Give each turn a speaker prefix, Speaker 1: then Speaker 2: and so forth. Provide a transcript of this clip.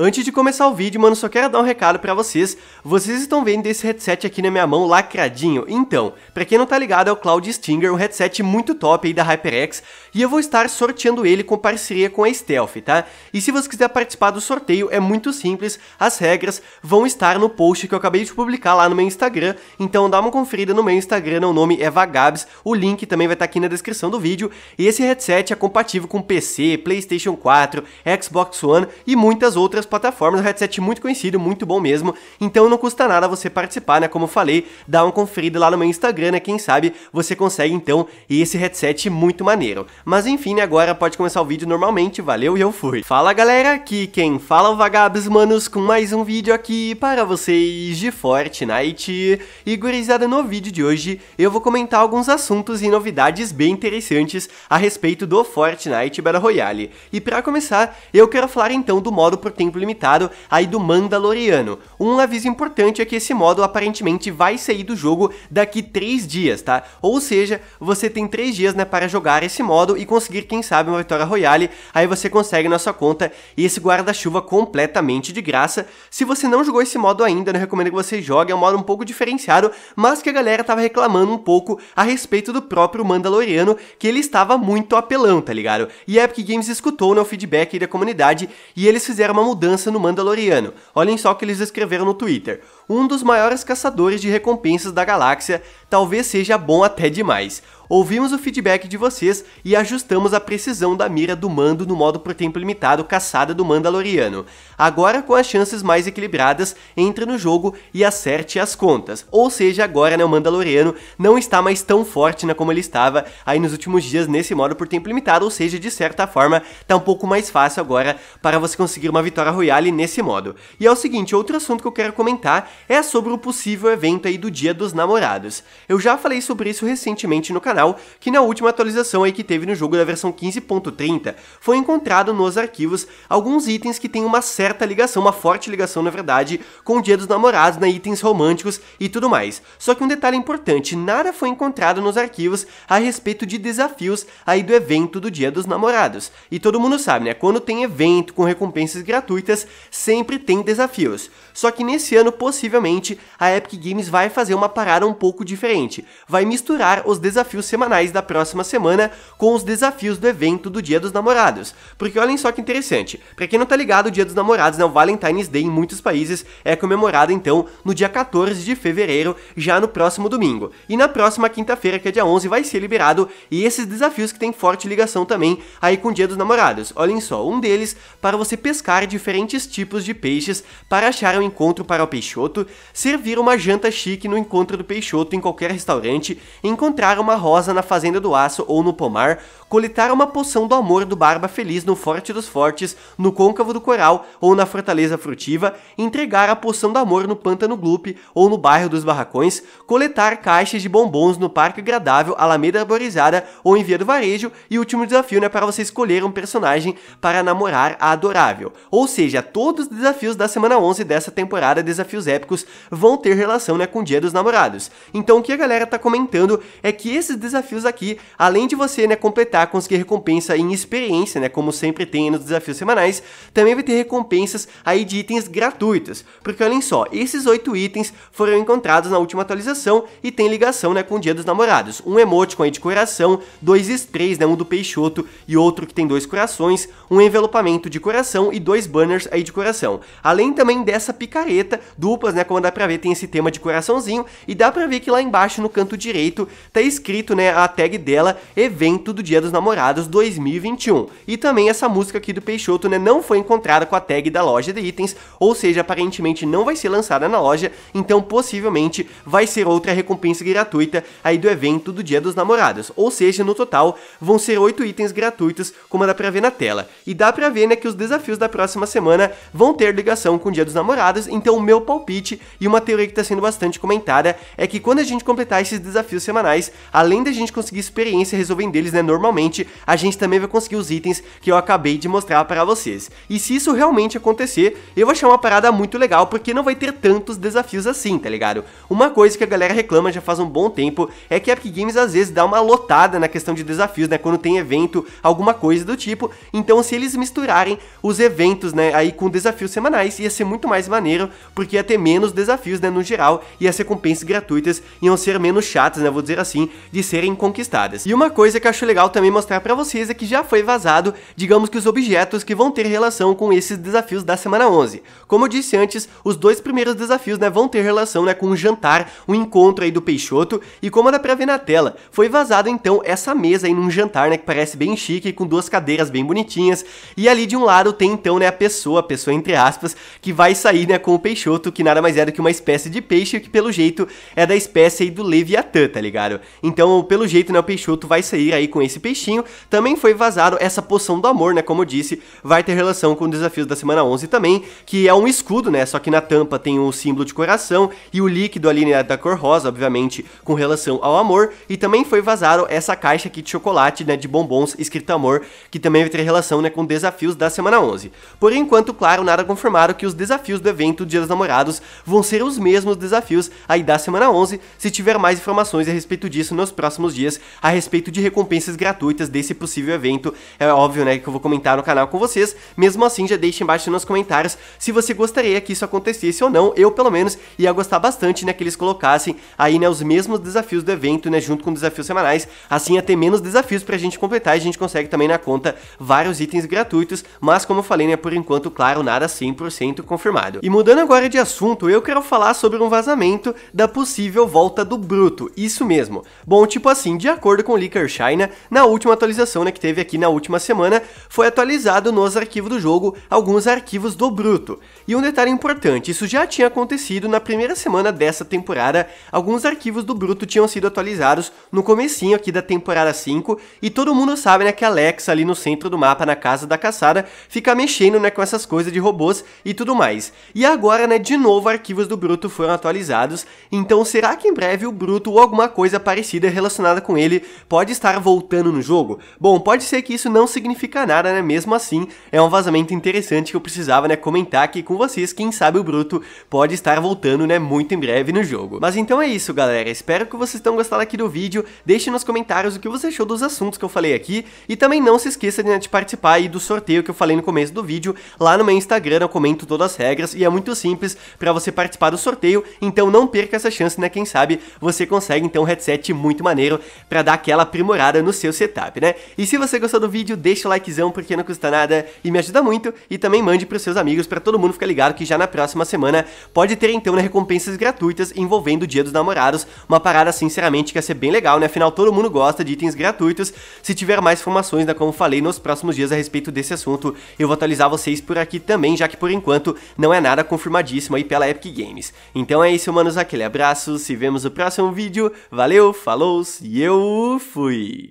Speaker 1: Antes de começar o vídeo, mano, só quero dar um recado para vocês. Vocês estão vendo esse headset aqui na minha mão lacradinho. Então, para quem não tá ligado, é o Cloud Stinger, um headset muito top aí da HyperX, e eu vou estar sorteando ele com parceria com a Stealth, tá? E se você quiser participar do sorteio, é muito simples, as regras vão estar no post que eu acabei de publicar lá no meu Instagram, então dá uma conferida no meu Instagram, o nome é Vagabs, o link também vai estar tá aqui na descrição do vídeo, e esse headset é compatível com PC, Playstation 4, Xbox One e muitas outras plataformas, um headset muito conhecido, muito bom mesmo, então não custa nada você participar, né, como eu falei, dá uma conferida lá no meu Instagram, né, quem sabe você consegue então esse headset muito maneiro. Mas enfim, né, agora pode começar o vídeo normalmente, valeu e eu fui. Fala galera, aqui quem fala é o Vagabos Manos com mais um vídeo aqui para vocês de Fortnite. E gurizada, no vídeo de hoje eu vou comentar alguns assuntos e novidades bem interessantes a respeito do Fortnite Battle Royale. E para começar, eu quero falar então do modo por tempo tempo limitado, aí do Mandaloriano. Um aviso importante é que esse modo aparentemente vai sair do jogo daqui 3 dias, tá? Ou seja, você tem 3 dias né, para jogar esse modo e conseguir, quem sabe, uma vitória royale, aí você consegue na sua conta esse guarda-chuva completamente de graça. Se você não jogou esse modo ainda, eu recomendo que você jogue, é um modo um pouco diferenciado, mas que a galera tava reclamando um pouco a respeito do próprio Mandaloriano, que ele estava muito apelão, tá ligado? E a Epic Games escutou no né, feedback da comunidade e eles fizeram uma mudança mudança no Mandaloriano. Olhem só o que eles escreveram no Twitter. Um dos maiores caçadores de recompensas da galáxia, talvez seja bom até demais. Ouvimos o feedback de vocês e ajustamos a precisão da mira do mando no modo por tempo limitado caçada do Mandaloriano. Agora com as chances mais equilibradas, entre no jogo e acerte as contas. Ou seja, agora né, o Mandaloriano não está mais tão forte né, como ele estava aí nos últimos dias nesse modo por tempo limitado, ou seja, de certa forma, está um pouco mais fácil agora para você conseguir uma vitória royale nesse modo. E é o seguinte, outro assunto que eu quero comentar é sobre o possível evento aí do Dia dos Namorados. Eu já falei sobre isso recentemente no canal, canal, que na última atualização aí que teve no jogo da versão 15.30, foi encontrado nos arquivos alguns itens que têm uma certa ligação, uma forte ligação na verdade, com o Dia dos Namorados, né, itens românticos e tudo mais. Só que um detalhe importante, nada foi encontrado nos arquivos a respeito de desafios aí do evento do Dia dos Namorados. E todo mundo sabe, né, quando tem evento com recompensas gratuitas, sempre tem desafios. Só que nesse ano, possivelmente, a Epic Games vai fazer uma parada um pouco diferente. Vai misturar os desafios semanais da próxima semana com os desafios do evento do Dia dos Namorados. Porque olhem só que interessante, para quem não tá ligado, o Dia dos Namorados, né, o Valentine's Day em muitos países é comemorado então no dia 14 de fevereiro, já no próximo domingo. E na próxima quinta-feira, que é dia 11, vai ser liberado e esses desafios que têm forte ligação também aí com o Dia dos Namorados. Olhem só, um deles para você pescar diferentes tipos de peixes para achar um encontro para o Peixoto, servir uma janta chique no encontro do Peixoto em qualquer restaurante, encontrar uma roda famosa na Fazenda do Aço ou no Pomar, coletar uma poção do amor do Barba Feliz no Forte dos Fortes, no Côncavo do Coral ou na Fortaleza Frutiva, entregar a poção do amor no Pântano Gloop ou no Bairro dos Barracões, coletar caixas de bombons no Parque Agradável, Alameda Arborizada ou em Via do Varejo, e o último desafio né, para você escolher um personagem para namorar a adorável. Ou seja, todos os desafios da semana 11 dessa temporada, desafios épicos, vão ter relação né, com o Dia dos Namorados. Então o que a galera tá comentando é que esses desafios aqui, além de você né, completar, conseguir recompensa em experiência, né, como sempre tem nos desafios semanais, também vai ter recompensas aí de itens gratuitos, porque olhem só, esses oito itens foram encontrados na última atualização e tem ligação né, com o Dia dos Namorados, um emoticon aí de coração, dois sprays, né, um do Peixoto e outro que tem dois corações, um envelopamento de coração e dois banners aí de coração, além também dessa picareta, duplas, né, como dá pra ver tem esse tema de coraçãozinho, e dá pra ver que lá embaixo no canto direito tá escrito né, né, a tag dela, evento do Dia dos Namorados 2021. E também essa música aqui do Peixoto, né, não foi encontrada com a tag da loja de itens, ou seja, aparentemente não vai ser lançada na loja, então possivelmente vai ser outra recompensa gratuita aí do evento do Dia dos Namorados. Ou seja, no total vão ser 8 itens gratuitos, como dá pra ver na tela. E dá pra ver, né, que os desafios da próxima semana vão ter ligação com o Dia dos Namorados, então o meu palpite e uma teoria que tá sendo bastante comentada é que quando a gente completar esses desafios semanais, além a gente conseguir experiência resolvendo eles, né, normalmente, a gente também vai conseguir os itens que eu acabei de mostrar para vocês. E se isso realmente acontecer, eu achar uma parada muito legal, porque não vai ter tantos desafios assim, tá ligado? Uma coisa que a galera reclama já faz um bom tempo é que a Epic Games às vezes dá uma lotada na questão de desafios, né, quando tem evento, alguma coisa do tipo, então se eles misturarem os eventos, né, aí com desafios semanais, ia ser muito mais maneiro, porque ia ter menos desafios, né, no geral, e as recompensas gratuitas iam ser menos chatas, né, vou dizer assim, de serem conquistadas. E uma coisa que eu acho legal também mostrar para vocês é que já foi vazado, digamos que os objetos que vão ter relação com esses desafios da semana 11. Como eu disse antes, os dois primeiros desafios né, vão ter relação né, com um jantar, um encontro aí do Peixoto, e como dá pra ver na tela, foi vazado então essa mesa aí num jantar, né, que parece bem chique, com duas cadeiras bem bonitinhas, e ali de um lado tem então, né, a pessoa, a pessoa entre aspas, que vai sair, né, com o Peixoto, que nada mais é do que uma espécie de peixe, que pelo jeito é da espécie aí do Leviatã, tá ligado? Então então, pelo jeito, né, o Peixoto vai sair aí com esse peixinho. Também foi vazado essa poção do amor, né, como eu disse, vai ter relação com o desafio da semana 11 também, que é um escudo, né, só que na tampa tem um símbolo de coração e o líquido ali, né, da cor rosa, obviamente, com relação ao amor. E também foi vazado essa caixa aqui de chocolate, né, de bombons escrito amor, que também vai ter relação, né, com desafios da semana 11. Por enquanto, claro, nada confirmado que os desafios do evento Dia dos Namorados vão ser os mesmos desafios aí da semana 11. Se tiver mais informações a respeito disso nos próximos próximos dias a respeito de recompensas gratuitas desse possível evento. É óbvio, né, que eu vou comentar no canal com vocês. Mesmo assim, já deixe embaixo nos comentários se você gostaria que isso acontecesse ou não. Eu, pelo menos, ia gostar bastante, né, que eles colocassem aí, né, os mesmos desafios do evento, né, junto com desafios semanais. Assim, até ter menos desafios pra gente completar e a gente consegue também na conta vários itens gratuitos. Mas, como eu falei, né, por enquanto, claro, nada 100% confirmado. E mudando agora de assunto, eu quero falar sobre um vazamento da possível volta do Bruto. Isso mesmo. Bom, tipo assim, de acordo com o Licker China, né, na última atualização né, que teve aqui na última semana, foi atualizado nos arquivos do jogo alguns arquivos do Bruto. E um detalhe importante, isso já tinha acontecido na primeira semana dessa temporada, alguns arquivos do Bruto tinham sido atualizados no comecinho aqui da temporada 5, e todo mundo sabe né, que a Alexa ali no centro do mapa, na casa da caçada, fica mexendo né, com essas coisas de robôs e tudo mais. E agora, né, de novo, arquivos do Bruto foram atualizados, então será que em breve o Bruto ou alguma coisa parecida relacionada relacionada com ele pode estar voltando no jogo? Bom, pode ser que isso não significa nada, né? Mesmo assim, é um vazamento interessante que eu precisava, né, comentar aqui com vocês. Quem sabe o Bruto pode estar voltando, né, muito em breve no jogo. Mas então é isso, galera. Espero que vocês tenham gostado aqui do vídeo. Deixe nos comentários o que você achou dos assuntos que eu falei aqui e também não se esqueça de, né, de participar aí do sorteio que eu falei no começo do vídeo. Lá no meu Instagram eu comento todas as regras e é muito simples para você participar do sorteio, então não perca essa chance, né? Quem sabe você consegue então um headset muito maneiro Janeiro para dar aquela aprimorada no seu setup, né? E se você gostou do vídeo, deixa o likezão porque não custa nada e me ajuda muito e também mande para os seus amigos para todo mundo ficar ligado que já na próxima semana pode ter então né, recompensas gratuitas envolvendo o Dia dos Namorados, uma parada sinceramente que ia ser bem legal, né? Afinal todo mundo gosta de itens gratuitos. Se tiver mais informações, né, como falei nos próximos dias a respeito desse assunto, eu vou atualizar vocês por aqui também, já que por enquanto não é nada confirmadíssimo aí pela Epic Games. Então é isso, manos, aquele abraço, se vemos no próximo vídeo. Valeu, falou e eu fui!